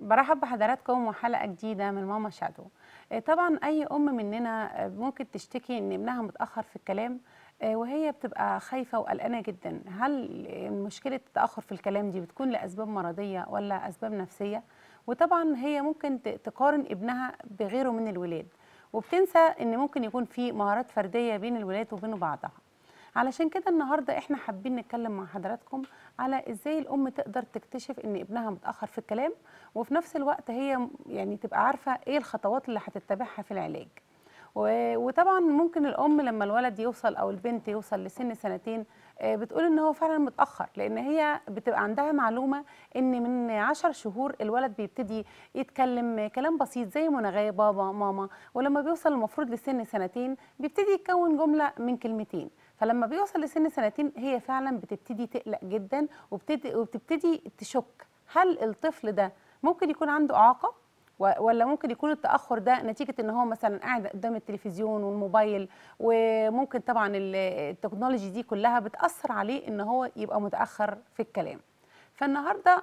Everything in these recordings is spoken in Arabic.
برحب بحضراتكم وحلقه جديده من ماما شادو آه، طبعا اي ام مننا آه، ممكن تشتكي ان ابنها متاخر في الكلام آه، وهي بتبقى خايفه وقلقانه جدا هل مشكله التاخر في الكلام دي بتكون لاسباب مرضيه ولا اسباب نفسيه وطبعا هي ممكن تقارن ابنها بغيره من الولاد وبتنسى ان ممكن يكون في مهارات فرديه بين الولاد وبين بعضها علشان كده النهارده احنا حابين نتكلم مع حضراتكم على ازاي الام تقدر تكتشف ان ابنها متاخر في الكلام وفي نفس الوقت هي يعني تبقى عارفه ايه الخطوات اللي هتتبعها في العلاج وطبعا ممكن الام لما الولد يوصل او البنت يوصل لسن سنتين آه، بتقول ان هو فعلا متاخر لان هي بتبقى عندها معلومه ان من 10 شهور الولد بيبتدي يتكلم كلام بسيط زي مناغاه بابا ماما ولما بيوصل المفروض لسن سنتين بيبتدي يكون جمله من كلمتين فلما بيوصل لسن سنتين هي فعلا بتبتدي تقلق جدا وبتدي وبتبتدي تشك هل الطفل ده ممكن يكون عنده اعاقه ولا ممكن يكون التاخر ده نتيجه ان هو مثلا قاعد قدام التلفزيون والموبايل وممكن طبعا التكنولوجي دي كلها بتاثر عليه ان هو يبقى متاخر في الكلام فالنهارده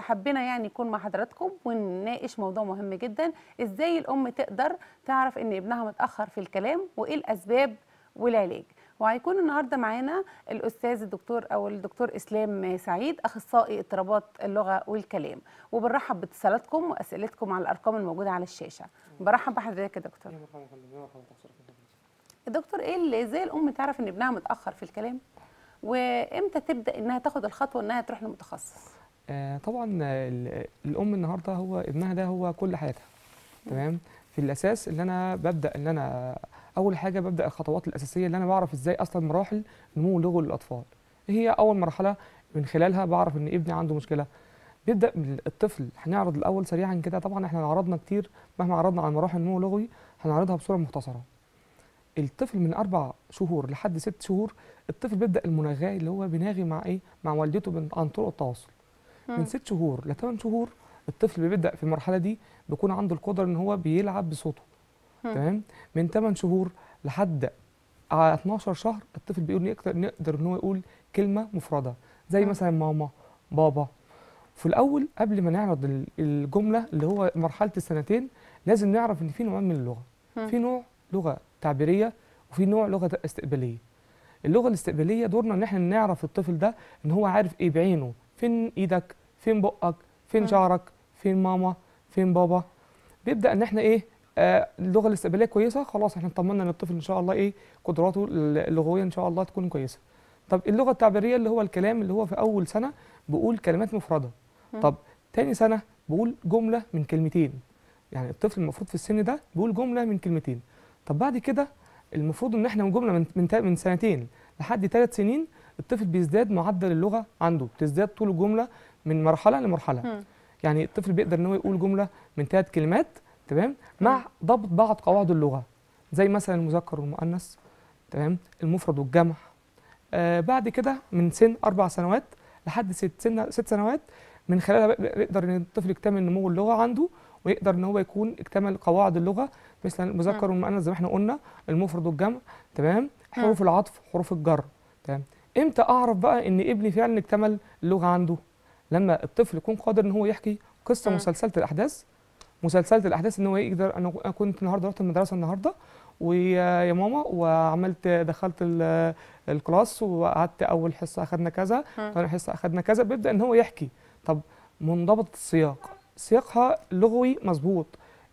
حبينا يعني يكون مع حضراتكم ونناقش موضوع مهم جدا ازاي الام تقدر تعرف ان ابنها متاخر في الكلام وايه الاسباب والعلاج وهيكون النهارده معانا الاستاذ الدكتور او الدكتور اسلام سعيد اخصائي اضطرابات اللغه والكلام وبنرحب باتصالاتكم واسئلتكم على الارقام الموجوده على الشاشه برحب بحضرتك يا دكتور الدكتور ايه اللي ازاي الام تعرف ان ابنها متاخر في الكلام وامتى تبدا انها تاخد الخطوه انها تروح لمتخصص آه، طبعا الام النهارده هو ابنها ده هو كل حياتها تمام في الاساس ان انا ببدا ان انا اول حاجه ببدا الخطوات الاساسيه اللي انا بعرف ازاي اصلا مراحل نمو اللغوي للاطفال إيه هي اول مرحله من خلالها بعرف ان ابني عنده مشكله بيبدا من الطفل هنعرض الاول سريعا كده طبعا احنا عرضنا كتير مهما عرضنا عن مراحل النمو اللغوي هنعرضها بصوره مختصره الطفل من اربع شهور لحد ست شهور الطفل بيبدا المناغاه اللي هو بيناغي مع ايه مع والدته عن طرق التواصل م. من ست شهور لثمان شهور الطفل بيبدا في المرحله دي بيكون عنده القدره ان هو بيلعب بصوته تمام من 8 شهور لحد 12 شهر الطفل بيقول يقدر نقدر ان هو يقول كلمه مفرده زي مثلا ماما بابا في الاول قبل ما نعرض الجمله اللي هو مرحله السنتين لازم نعرف ان في نوعين من اللغه في نوع لغه تعبيريه وفي نوع لغه استقباليه اللغه الاستقباليه دورنا ان احنا نعرف الطفل ده ان هو عارف ايه بعينه فين ايدك فين بقك فين شعرك فين ماما فين بابا بيبدا ان احنا ايه آه، اللغه الاستقباليه كويسه خلاص احنا اطمنا ان الطفل ان شاء الله ايه قدراته اللغويه ان شاء الله تكون كويسه طب اللغه التعبيريه اللي هو الكلام اللي هو في اول سنه بقول كلمات مفرده طب تاني سنه بقول جمله من كلمتين يعني الطفل المفروض في السن ده بيقول جمله من كلمتين طب بعد كده المفروض ان احنا من جمله من من سنتين لحد ثلاث سنين الطفل بيزداد معدل اللغه عنده بتزداد طول الجمله من مرحله لمرحله يعني الطفل بيقدر ان هو يقول جمله من ثلاث كلمات تمام مع ضبط بعض قواعد اللغه زي مثلا المذكر والمؤنث تمام المفرد والجمع آه بعد كده من سن اربع سنوات لحد ست سن ست سنوات من خلالها يقدر ان الطفل يكتمل نمو اللغه عنده ويقدر ان هو يكون اكتمل قواعد اللغه مثل المذكر والمؤنث زي ما احنا قلنا المفرد والجمع تمام حروف العطف حروف الجر تمام امتى اعرف بقى ان ابني فعلا اكتمل اللغه عنده لما الطفل يكون قادر ان هو يحكي قصه مسلسله الاحداث مسلسله الاحداث ان هو يقدر انا كنت النهارده رحت المدرسه النهارده ويا ماما وعملت دخلت الكلاس وقعدت اول حصه اخذنا كذا ثاني حصه اخذنا كذا بيبدا ان هو يحكي طب منضبط السياق سياقها لغوي مظبوط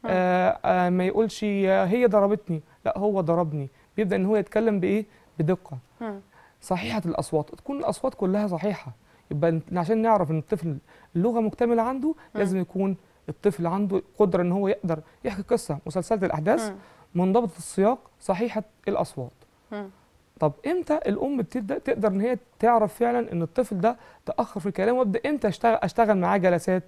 آه،, آه ما يقولش هي ضربتني لا هو ضربني بيبدا ان هو يتكلم بايه بدقه صحيحه الاصوات تكون الاصوات كلها صحيحه يبقى عشان نعرف ان الطفل اللغه مكتمله عنده لازم يكون الطفل عنده قدره ان هو يقدر يحكي قصه مسلسله الاحداث منضبطه السياق صحيحه الاصوات طب امتى الام بتبدا تقدر ان هي تعرف فعلا ان الطفل ده تاخر في الكلام وابدا امتى اشتغل اشتغل معاه جلسات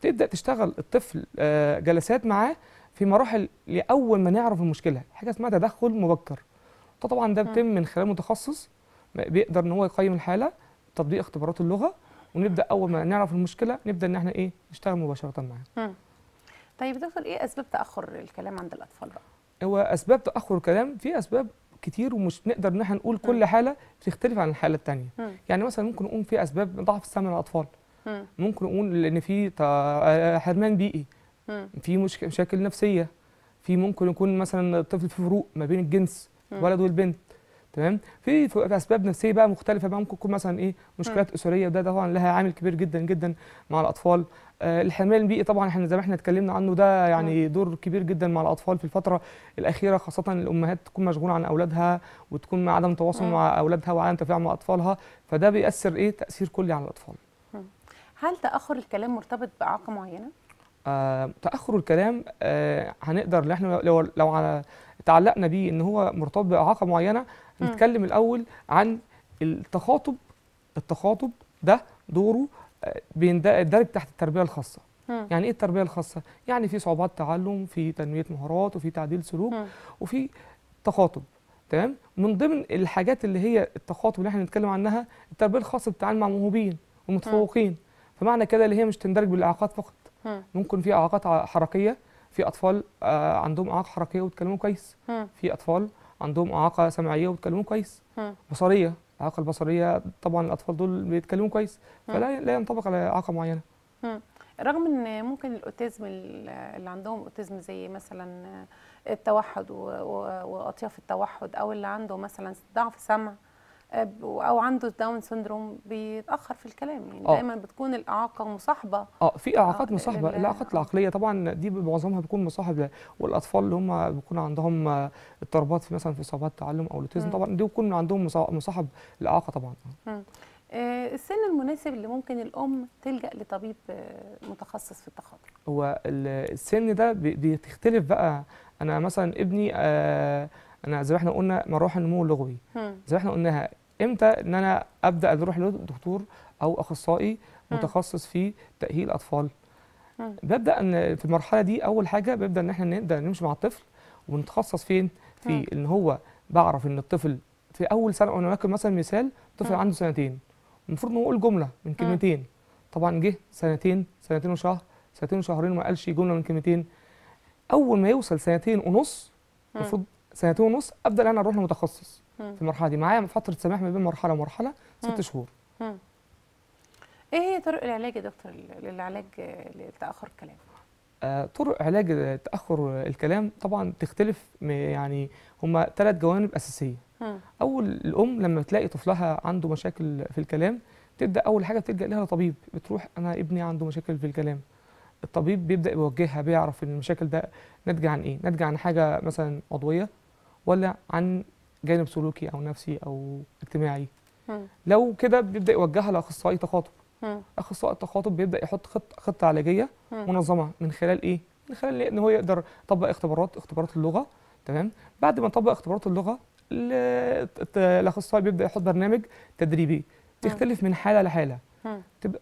تبدا تشتغل الطفل آه، جلسات معاه في مراحل لاول ما نعرف المشكله حاجه اسمها تدخل مبكر طبعا ده بيتم من خلال متخصص بيقدر ان هو يقيم الحاله تطبيق اختبارات اللغه ونبدا اول ما نعرف المشكله نبدا ان احنا ايه نشتغل مباشره معاها طيب دكتور ايه اسباب تاخر الكلام عند الاطفال بقى هو اسباب تاخر الكلام في اسباب كتير ومش نقدر ان احنا نقول كل حاله بتختلف عن الحاله الثانيه يعني مثلا ممكن نقول في اسباب ضعف السمع للاطفال ممكن نقول ان في آه، حرمان بيئي في مشاكل نفسيه في ممكن يكون مثلا الطفل في فروق ما بين الجنس الولد والبنت تمام في اسباب نفسيه بقى مختلفه بقى ممكن تكون مثلا ايه مشكلات م. اسريه وده طبعا لها عامل كبير جدا جدا مع الاطفال آه الحمل البيئي طبعا احنا زي ما احنا اتكلمنا عنه ده يعني م. دور كبير جدا مع الاطفال في الفتره الاخيره خاصه الامهات تكون مشغوله عن اولادها وتكون مع عدم تواصل مع اولادها وعدم تفاعل مع اطفالها فده بيأثر ايه تاثير كلي على الاطفال م. هل تاخر الكلام مرتبط باعاقه معينه آه تاخر الكلام آه هنقدر احنا لو لو على تعلقنا بيه ان هو مرتبط باعاقه معينه نتكلم الاول عن التخاطب التخاطب ده دوره آه، بيندرج تحت التربيه الخاصه م. يعني ايه التربيه الخاصه يعني في صعوبات تعلم في تنميه مهارات وفي تعديل سلوك م. وفي تخاطب تمام من ضمن الحاجات اللي هي التخاطب اللي احنا بنتكلم عنها التربيه الخاصه بتتعامل مع موهوبين ومتفوقين فمعنى كده اللي هي مش تندرج بالاعاقات فقط ممكن في اعاقات حركيه في اطفال آه، عندهم اعاقه حركيه وبيتكلموا كويس في اطفال عندهم اعاقه سمعيه وبيتكلموا كويس بصريه الاعاقه البصريه طبعا الاطفال دول بيتكلموا كويس فلا لا ينطبق على اعاقه معينه رغم ان ممكن الاوتيزم اللي عندهم اوتيزم زي مثلا التوحد واطياف التوحد او اللي عنده مثلا ضعف سمع آه، او عنده داون سندروم بيتاخر في الكلام يعني أوه. دايما بتكون الاعاقه مصاحبه اه في آه، اعاقات مصاحبه الاعاقات العقليه طبعا دي معظمها بتكون مصاحبه والاطفال اللي هم بيكون عندهم آه، اضطرابات في مثلا في صعوبات التعلم او الاوتيزم طبعا دي بيكون عندهم مصاحب الاعاقه طبعا مم. آه، السن المناسب اللي ممكن الام تلجا لطبيب آه، متخصص في التخاطر هو السن ده بيختلف بقى انا مثلا ابني آه، انا زي ما احنا قلنا مراحل النمو اللغوي زي ما احنا قلناها امتى ان انا ابدا اروح لدكتور او اخصائي متخصص في تاهيل اطفال ببدا ان في المرحله دي اول حاجه ببدا ان احنا نبدا نمشي مع الطفل ونتخصص فين في ان هو بعرف ان الطفل في اول سنه انا مثلا مثال طفل عنده سنتين المفروض نقول جمله من آه. كلمتين م. طبعا جه سنتين سنتين وشهر سنتين وشهرين وما قالش جمله من كلمتين اول ما يوصل سنتين ونص آه. المفروض سنتين ونص ابدا انا اروح لمتخصص آه. في المرحله دي معايا فتره سماح ما بين مرحله ومرحله ست شهور ايه هي طرق العلاج يا دكتور للعلاج لتاخر الكلام آه، طرق علاج تاخر الكلام طبعا تختلف يعني هما ثلاث جوانب اساسيه اول الام لما بتلاقي طفلها عنده مشاكل في الكلام تبدا اول حاجه بتلجا لها طبيب بتروح انا ابني عنده مشاكل في الكلام الطبيب بيبدا يوجهها بيعرف ان المشاكل ده ناتجه عن ايه ناتجه عن حاجه مثلا عضويه ولا عن جانب سلوكي او نفسي او اجتماعي لو كده بيبدا يوجهها لاخصائي تخاطب اخصائي التخاطب بيبدا يحط خط خطه علاجيه منظمه من خلال ايه من خلال ان هو يقدر يطبق اختبارات اختبارات اللغه تمام بعد ما طبق اختبارات اللغه الاخصائي بيبدا يحط برنامج تدريبي بيختلف من حاله لحاله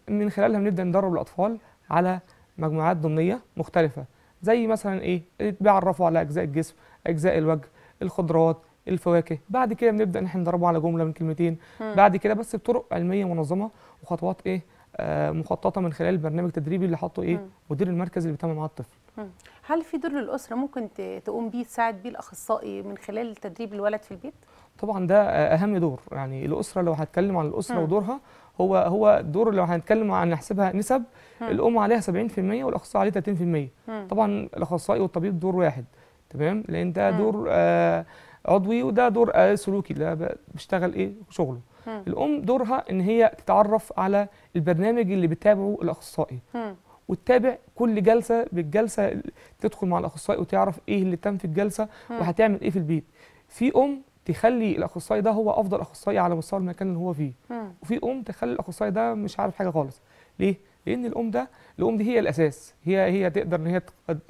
من خلالها بنبدا ندرب الاطفال على مجموعات ضمنيه مختلفه زي مثلا ايه بيعرفوا على اجزاء الجسم اجزاء الوجه الخضروات الفواكه بعد كده بنبدا ان احنا ندربه على جمله من كلمتين بعد كده بس بطرق علميه منظمه وخطوات ايه آه مخططه من خلال البرنامج التدريبي اللي حاطه ايه مدير المركز اللي بيتعامل مع الطفل هل في دور للاسره ممكن تقوم بيه تساعد بيه الاخصائي من خلال تدريب الولد في البيت؟ طبعا ده اهم دور يعني الاسره لو هتكلم عن الاسره م. ودورها هو هو دور لو هنتكلم عن نحسبها نسب م. الام عليها 70% والاخصائي عليه 30% طبعا الاخصائي والطبيب دور واحد تمام لان ده دور آه عضوي وده دور آه سلوكي ده بيشتغل ايه شغله الام دورها ان هي تتعرف على البرنامج اللي بيتابعه الاخصائي وتتابع كل جلسه بالجلسه تدخل مع الاخصائي وتعرف ايه اللي تم في الجلسه وهتعمل ايه في البيت في ام تخلي الاخصائي ده هو افضل اخصائي على مستوى المكان اللي هو فيه وفي ام تخلي الاخصائي ده مش عارف حاجه خالص ليه لان الام ده الام دي هي الاساس هي هي تقدر ان هي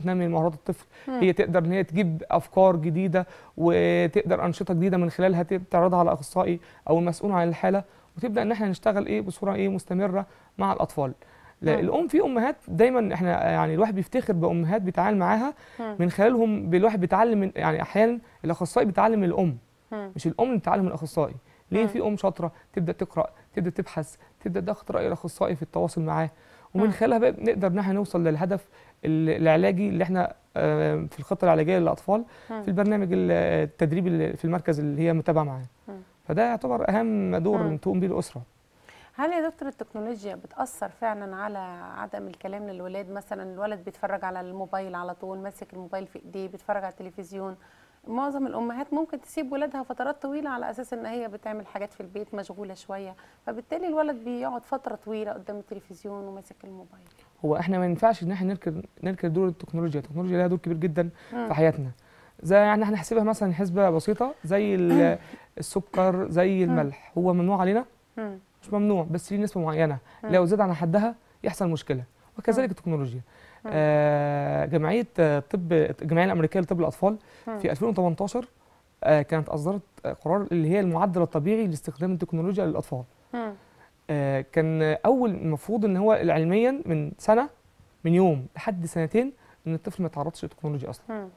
تنمي مهارات الطفل م. هي تقدر ان هي تجيب افكار جديده وتقدر انشطه جديده من خلالها تعرضها على اخصائي او المسؤول عن الحاله وتبدا ان احنا نشتغل ايه بصوره ايه مستمره مع الاطفال لا الام في امهات دايما احنا يعني الواحد بيفتخر بامهات بيتعامل معاها من خلالهم الواحد بيتعلم من يعني احيانا الاخصائي بيتعلم من الام مش الام اللي بتتعلم من الاخصائي ليه في ام شاطره تبدا تقرا تبدا تبحث تبدا تاخد راي الاخصائي في التواصل معاه ومن خلالها بقى نقدر ان احنا نوصل للهدف العلاجي اللي احنا في الخطه العلاجيه للاطفال في البرنامج التدريبي في المركز اللي هي متابعه معاه فده يعتبر اهم دور تقوم به الاسره هل يا دكتور التكنولوجيا بتاثر فعلا على عدم الكلام للولاد مثلا الولد بيتفرج على الموبايل على طول ماسك الموبايل في ايديه بيتفرج على التلفزيون معظم الامهات ممكن تسيب ولادها فترات طويله على اساس ان هي بتعمل حاجات في البيت مشغوله شويه فبالتالي الولد بيقعد فتره طويله قدام التلفزيون وماسك الموبايل هو احنا ما ينفعش ان احنا نركن نركن دور التكنولوجيا التكنولوجيا لها دور كبير جدا م. في حياتنا زي يعني احنا نحسبها مثلا حسبه بسيطه زي السكر زي الملح هو ممنوع علينا م. مش ممنوع بس في نسبه معينه اه. لو زاد عن حدها يحصل مشكله وكذلك اه. التكنولوجيا اه. آه جمعيه طب الجمعيه الامريكيه لطب الاطفال في 2018 آه كانت اصدرت قرار اللي هي المعدل الطبيعي لاستخدام التكنولوجيا للاطفال آه كان اول المفروض ان هو علميا من سنه من يوم لحد سنتين ان الطفل ما يتعرضش للتكنولوجيا اصلا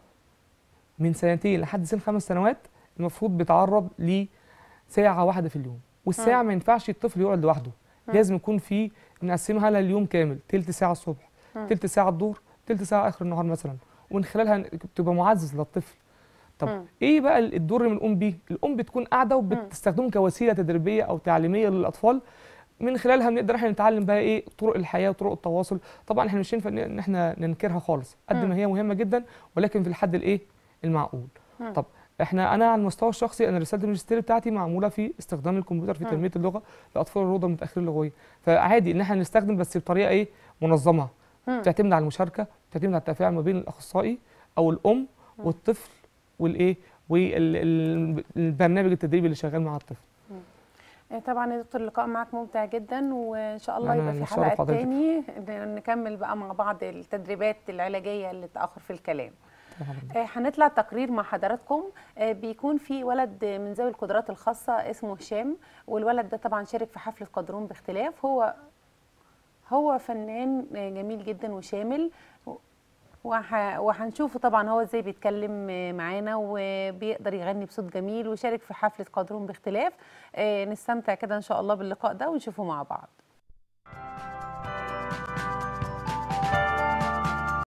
من سنتين لحد سن خمس سنوات المفروض بيتعرض لساعه واحده في اليوم والساعه ما ينفعش الطفل يقعد لوحده لازم يكون في نقسمها لليوم كامل تلت ساعه الصبح تلت ساعه الظهر تلت ساعه اخر النهار مثلا ومن خلالها بتبقى معزز للطفل طب ها. ايه بقى الدور اللي بنقوم بيه الام بتكون قاعده وبتستخدمه كوسيله تدريبيه او تعليميه للاطفال من خلالها بنقدر احنا نتعلم بقى ايه طرق الحياه وطرق التواصل طبعا احنا مش ينفع ان احنا ننكرها خالص قد ما هي مهمه جدا ولكن في الحد الايه المعقول طب احنا انا على المستوى الشخصي انا رساله الماجستير بتاعتي معموله في استخدام الكمبيوتر في تنميه اللغه لاطفال الروضه المتاخرين اللغويه فعادي ان احنا نستخدم بس بطريقه ايه منظمه بتعتمد على المشاركه بتعتمد على التفاعل ما بين الاخصائي او الام والطفل والايه والبرنامج التدريبي اللي شغال مع الطفل إيه، طبعا يا دكتور اللقاء معك ممتع جدا وان شاء الله يبقى في حلقه تاني نكمل بقى مع بعض التدريبات العلاجيه اللي تاخر في الكلام آه، هنطلع تقرير مع حضراتكم آه، بيكون في ولد من ذوي القدرات الخاصه اسمه هشام والولد ده طبعا شارك في حفله قدرون باختلاف هو هو فنان آه، جميل جدا وشامل وهنشوفه طبعا هو ازاي بيتكلم معانا وبيقدر يغني بصوت جميل وشارك في حفله قدرون باختلاف نستمتع كده ان شاء الله باللقاء ده ونشوفه مع بعض